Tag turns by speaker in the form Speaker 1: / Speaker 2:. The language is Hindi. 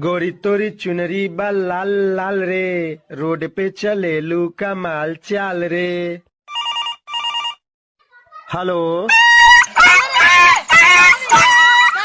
Speaker 1: गोरी तोरी चुनरी बा लाल लाल रे रोड पे चले लू का माल चाल रे हेलो